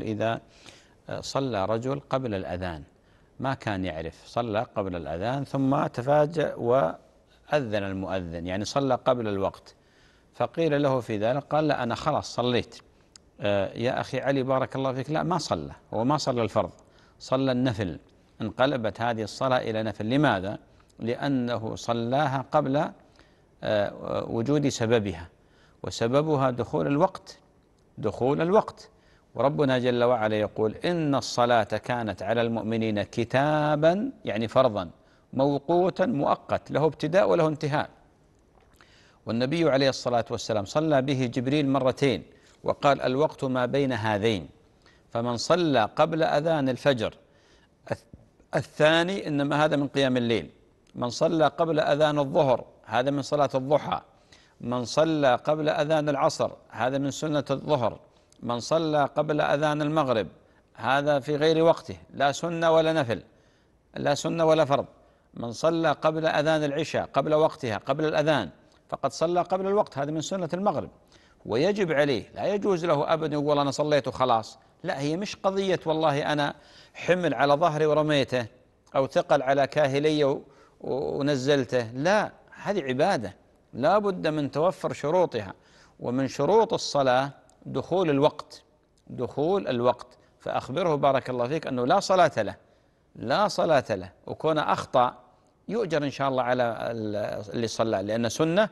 إذا آه، صلى رجل قبل الأذان ما كان يعرف صلى قبل الأذان ثم تفاجأ وأذن المؤذن يعني صلى قبل الوقت فقيل له في ذلك قال لا أنا خلاص صليت آه، يا أخي علي بارك الله فيك لا ما صلى هو ما صلى الفرض صلى النفل انقلبت هذه الصلاة إلى نفل لماذا؟ لأنه صلاها قبل آه، وجود سببها وسببها دخول الوقت دخول الوقت وربنا جل وعلا يقول إن الصلاة كانت على المؤمنين كتابا يعني فرضا موقوتا مؤقت له ابتداء وله انتهاء والنبي عليه الصلاة والسلام صلى به جبريل مرتين وقال الوقت ما بين هذين فمن صلى قبل أذان الفجر الثاني إنما هذا من قيام الليل من صلى قبل أذان الظهر هذا من صلاة الضحى من صلى قبل أذان العصر هذا من سنة الظهر من صلى قبل أذان المغرب هذا في غير وقته لا سنة ولا نفل لا سنة ولا فرض من صلى قبل أذان العشاء قبل وقتها قبل الأذان فقد صلى قبل الوقت هذا من سنة المغرب ويجب عليه لا يجوز له أبدا يقول أنا صليت وخلاص لا هي مش قضية والله أنا حمل على ظهري ورميته أو ثقل على كاهلي ونزلته لا هذه عبادة لا بد من توفر شروطها ومن شروط الصلاة دخول الوقت دخول الوقت فأخبره بارك الله فيك أنه لا صلاة له لا صلاة له وكون أخطأ يؤجر إن شاء الله على اللي صلى لأن سنة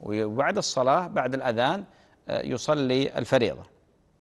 وبعد الصلاة بعد الأذان آه، يصلي الفريضة